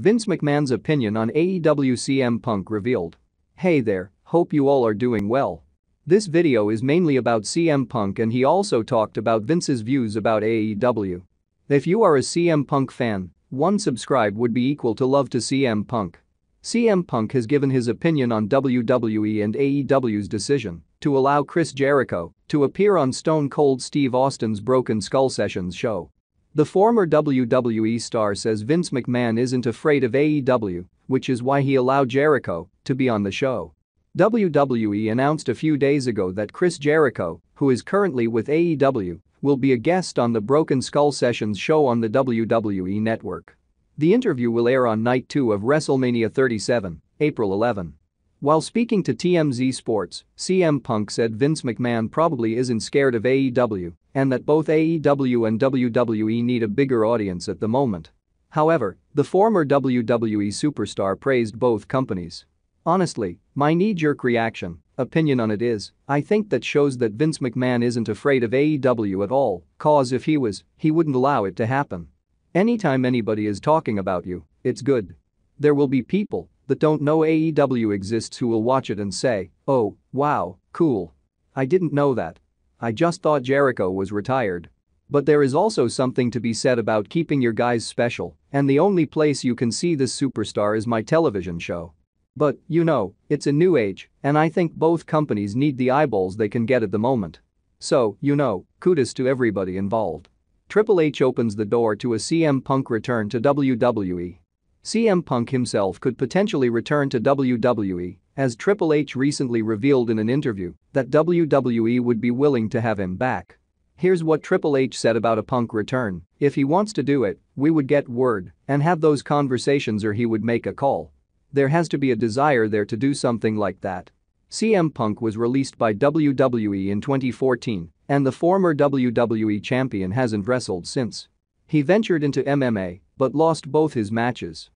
Vince McMahon's opinion on AEW CM Punk revealed. Hey there, hope you all are doing well. This video is mainly about CM Punk and he also talked about Vince's views about AEW. If you are a CM Punk fan, one subscribe would be equal to love to CM Punk. CM Punk has given his opinion on WWE and AEW's decision to allow Chris Jericho to appear on Stone Cold Steve Austin's Broken Skull Sessions show. The former WWE star says Vince McMahon isn't afraid of AEW, which is why he allowed Jericho to be on the show. WWE announced a few days ago that Chris Jericho, who is currently with AEW, will be a guest on the Broken Skull Sessions show on the WWE network. The interview will air on night 2 of WrestleMania 37, April 11. While speaking to TMZ Sports, CM Punk said Vince McMahon probably isn't scared of AEW and that both AEW and WWE need a bigger audience at the moment. However, the former WWE superstar praised both companies. Honestly, my knee-jerk reaction, opinion on it is, I think that shows that Vince McMahon isn't afraid of AEW at all, cause if he was, he wouldn't allow it to happen. Anytime anybody is talking about you, it's good. There will be people that don't know AEW exists who will watch it and say, oh, wow, cool. I didn't know that. I just thought Jericho was retired. But there is also something to be said about keeping your guys special, and the only place you can see this superstar is my television show. But, you know, it's a new age, and I think both companies need the eyeballs they can get at the moment. So, you know, kudos to everybody involved. Triple H opens the door to a CM Punk return to WWE. CM Punk himself could potentially return to WWE, as Triple H recently revealed in an interview that WWE would be willing to have him back. Here's what Triple H said about a Punk return, if he wants to do it, we would get word and have those conversations or he would make a call. There has to be a desire there to do something like that. CM Punk was released by WWE in 2014, and the former WWE champion hasn't wrestled since. He ventured into MMA but lost both his matches.